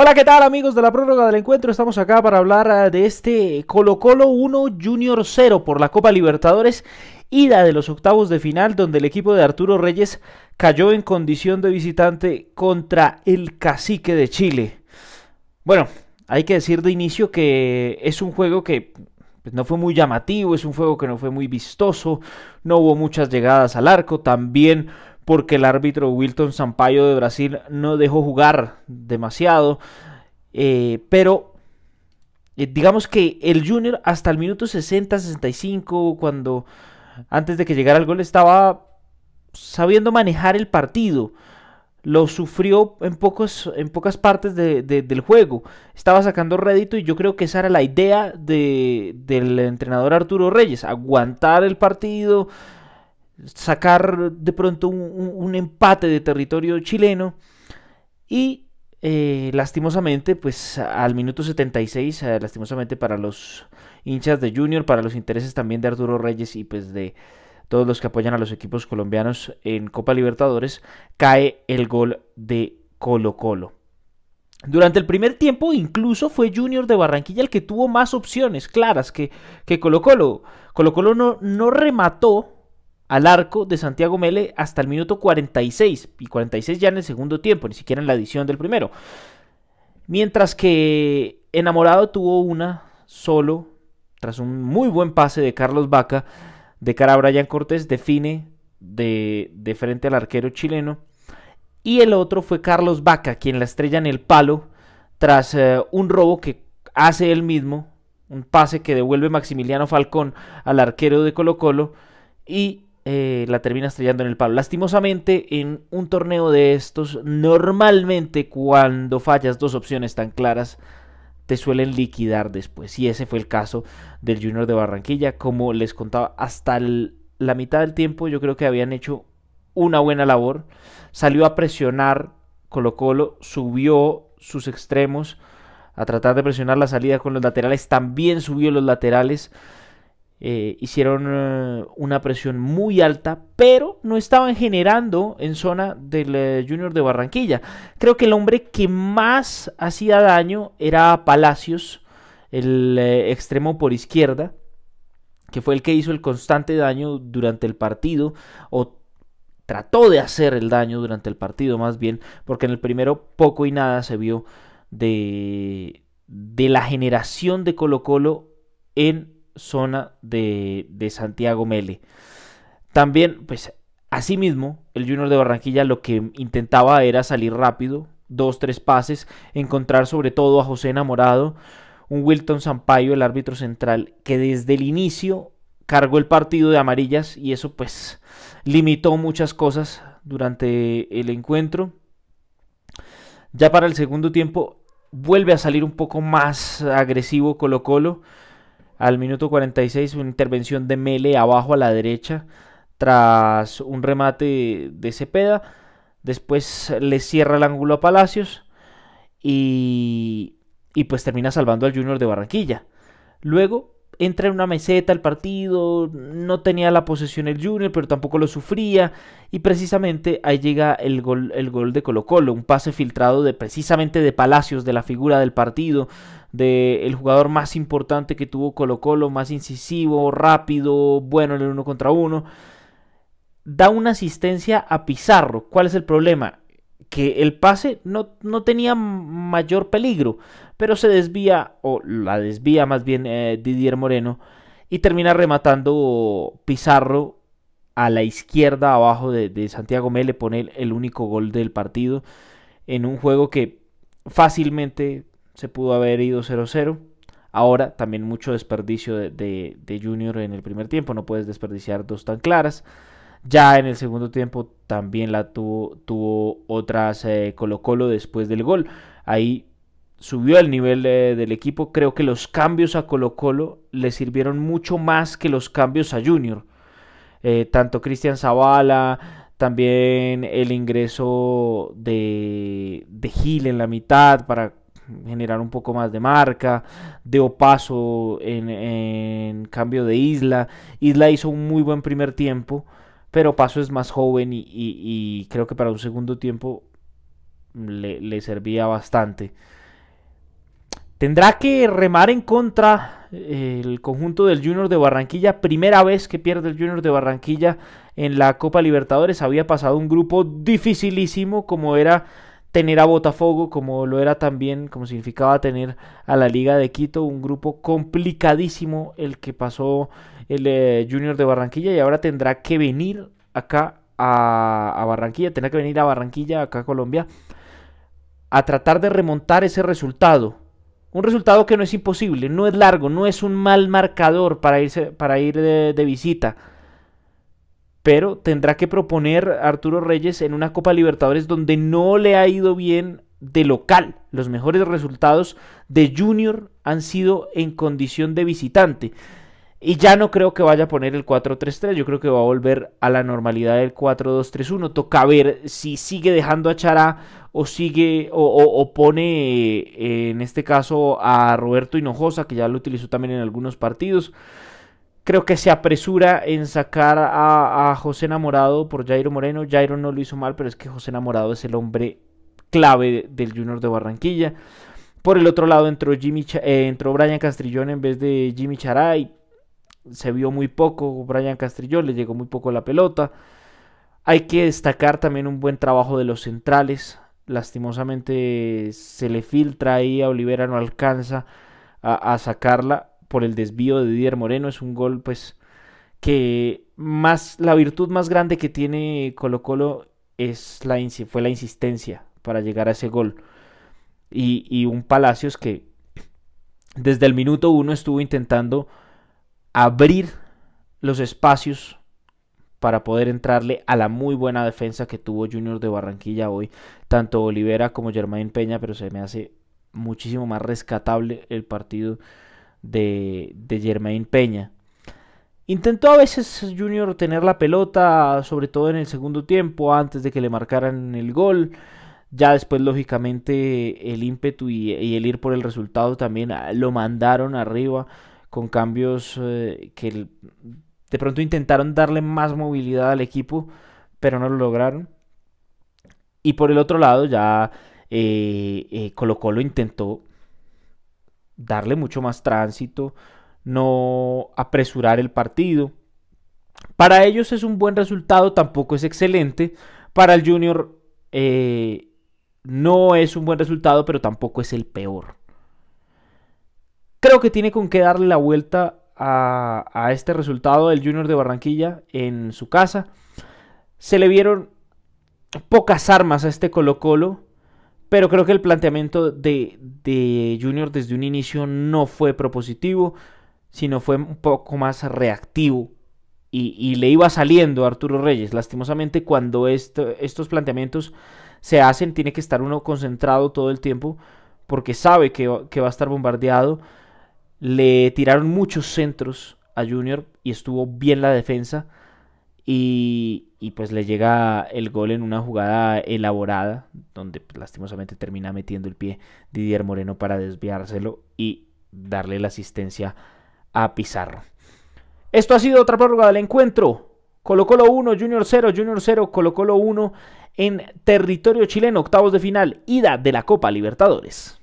Hola, ¿qué tal amigos de la prórroga del encuentro? Estamos acá para hablar eh, de este Colo Colo 1 Junior 0 por la Copa Libertadores, ida de los octavos de final donde el equipo de Arturo Reyes cayó en condición de visitante contra el cacique de Chile. Bueno, hay que decir de inicio que es un juego que pues, no fue muy llamativo, es un juego que no fue muy vistoso, no hubo muchas llegadas al arco, también porque el árbitro Wilton Sampaio de Brasil no dejó jugar demasiado. Eh, pero eh, digamos que el Junior hasta el minuto 60-65, cuando antes de que llegara el gol estaba sabiendo manejar el partido. Lo sufrió en, en pocas partes del juego. Estaba sacando rédito y yo creo que esa era la idea de, del entrenador Arturo Reyes. Aguantar el partido, sacar de pronto un, empate de territorio chileno y eh, lastimosamente, pues al minuto 76, eh, lastimosamente para los hinchas de Junior, para los intereses también de Arturo Reyes y pues de todos los que apoyan a los equipos colombianos en Copa Libertadores, cae el gol de Colo Colo. Durante el primer tiempo incluso fue Junior de Barranquilla el que tuvo más opciones claras que, que Colo Colo. Colo Colo no remató al arco de Santiago Mele hasta el minuto 46, y 46 ya en el segundo tiempo, ni siquiera en la edición del primero. Mientras que Enamorado tuvo una solo, tras un muy buen pase de Carlos Vaca, de cara a Brian Cortés, define de, de frente al arquero chileno. Y el otro fue Carlos Vaca, quien la estrella en el palo tras eh, un robo que hace él mismo, un pase que devuelve Maximiliano Falcón al arquero de Colo Colo y eh, la termina estrellando en el palo. Lastimosamente, en un torneo de estos, normalmente cuando fallas dos opciones tan claras, te suelen liquidar después. Y ese fue el caso del Junior de Barranquilla. Como les contaba, hasta la mitad del tiempo yo creo que habían hecho una buena labor. Salió a presionar Colo Colo, subió sus extremos a tratar de presionar la salida con los laterales. También subió los laterales. Eh, hicieron eh, una presión muy alta, pero no estaban generando en zona del eh, Junior de Barranquilla. Creo que el hombre que más hacía daño era Palacios, el extremo por izquierda, que fue el que hizo el constante daño durante el partido, o trató de hacer el daño durante el partido más bien, porque en el primero poco y nada se vio de, de la generación de Colo Colo en zona de, de Santiago Mele. También, pues, asimismo, el Junior de Barranquilla lo que intentaba era salir rápido, dos, tres pases, encontrar sobre todo a José Enamorado, un Wilton Sampaio, el árbitro central, que desde el inicio cargó el partido de amarillas y eso pues limitó muchas cosas durante el encuentro. Ya para el segundo tiempo vuelve a salir un poco más agresivo Colo Colo. Al minuto 46, una intervención de Mele abajo a la derecha tras un remate de Cepeda. Después le cierra el ángulo a Palacios y, y pues termina salvando al Junior de Barranquilla. Luego entra en una meseta el partido, no tenía la posesión el Junior, pero tampoco lo sufría. Y precisamente ahí llega el gol, el gol de Colo Colo, un pase filtrado de precisamente de Palacios, de la figura del partido, del jugador más importante que tuvo Colo Colo, más incisivo, rápido, bueno en el uno contra uno. Da una asistencia a Pizarro. ¿Cuál es el problema? Que el pase no, no tenía mayor peligro, pero se desvía, o la desvía más bien eh, Didier Moreno, y termina rematando Pizarro a la izquierda abajo de, Santiago Mele, pone el único gol del partido en un juego que fácilmente se pudo haber ido 0-0. Ahora también mucho desperdicio de, de, Junior en el primer tiempo, no puedes desperdiciar dos tan claras. Ya en el segundo tiempo también la tuvo, tuvo otras eh, Colo Colo después del gol. Ahí subió el nivel del equipo. Creo que los cambios a Colo Colo le sirvieron mucho más que los cambios a Junior. Eh, tanto Cristian Zavala, también el ingreso de, de Gil en la mitad para generar un poco más de marca, de Opaso en, cambio de Isla. Isla hizo un muy buen primer tiempo, pero paso es más joven y, creo que para un segundo tiempo le, le, servía bastante. Tendrá que remar en contra eh, el conjunto del Junior de Barranquilla. Primera vez que pierde el Junior de Barranquilla en la Copa Libertadores. Había pasado un grupo dificilísimo como era tener a Botafogo, como lo era también, como significaba tener a la Liga de Quito, un grupo complicadísimo el que pasó el eh, Junior de Barranquilla y ahora tendrá que venir acá a, Barranquilla, tendrá que venir a Barranquilla, acá a Colombia, a tratar de remontar ese resultado. Un resultado que no es imposible, no es largo, no es un mal marcador para, irse, para ir de visita pero tendrá que proponer Arturo Reyes en una Copa Libertadores donde no le ha ido bien de local. Los mejores resultados de Junior han sido en condición de visitante. Y ya no creo que vaya a poner el 4-3-3, yo creo que va a volver a la normalidad del 4-2-3-1. Toca ver si sigue dejando a Chará o sigue o, o, pone eh, en este caso a Roberto Hinojosa, que ya lo utilizó también en algunos partidos. Creo que se apresura en sacar a, José Namorado por Jairo Moreno. Jairo no lo hizo mal, pero es que José Namorado es el hombre clave del Junior de Barranquilla. Por el otro lado entró, Jimmy, eh, entró Brian Castrillón en vez de Jimmy Charay. Se vio muy poco Brian Castrillón, le llegó muy poco la pelota. Hay que destacar también un buen trabajo de los centrales. Lastimosamente se le filtra ahí a Olivera, no alcanza a sacarla por el desvío de Didier Moreno. Es un gol, pues, que más, la virtud más grande que tiene Colo Colo es la, fue la insistencia para llegar a ese gol. Y, y un Palacios que desde el minuto uno estuvo intentando abrir los espacios para poder entrarle a la muy buena defensa que tuvo Junior de Barranquilla hoy, tanto Olivera como Germain Peña, pero se me hace muchísimo más rescatable el partido de, Germain Peña. Intentó a veces Junior tener la pelota, sobre todo en el segundo tiempo, antes de que le marcaran el gol. Ya después, lógicamente, el ímpetu y, el ir por el resultado también ah, lo mandaron arriba con cambios eh, que de pronto intentaron darle más movilidad al equipo, pero no lo lograron. Y por el otro lado, ya eh, eh, colocó lo Colo intentó darle mucho más tránsito, no apresurar el partido. Para ellos es un buen resultado, tampoco es excelente. Para el Junior eh, no es un buen resultado, pero tampoco es el peor. Creo que tiene con qué darle la vuelta a, a este resultado del Junior de Barranquilla en su casa. Se le vieron pocas armas a este Colo Colo pero creo que el planteamiento de, de Junior desde un inicio no fue propositivo, sino fue un poco más reactivo. Y, le iba saliendo a Arturo Reyes. Lastimosamente, cuando estos planteamientos se hacen, tiene que estar uno concentrado todo el tiempo, porque sabe que, que va a estar bombardeado. Le tiraron muchos centros a Junior y estuvo bien la defensa. Y, pues le llega el gol en una jugada elaborada, donde pues, lastimosamente termina metiendo el pie Didier Moreno para desviárselo y darle la asistencia a Pizarro. Esto ha sido otra prórroga del encuentro. Colo Colo 1, Junior 0, Junior 0, Colo Colo 1 en territorio chileno, octavos de final, ida de la Copa Libertadores.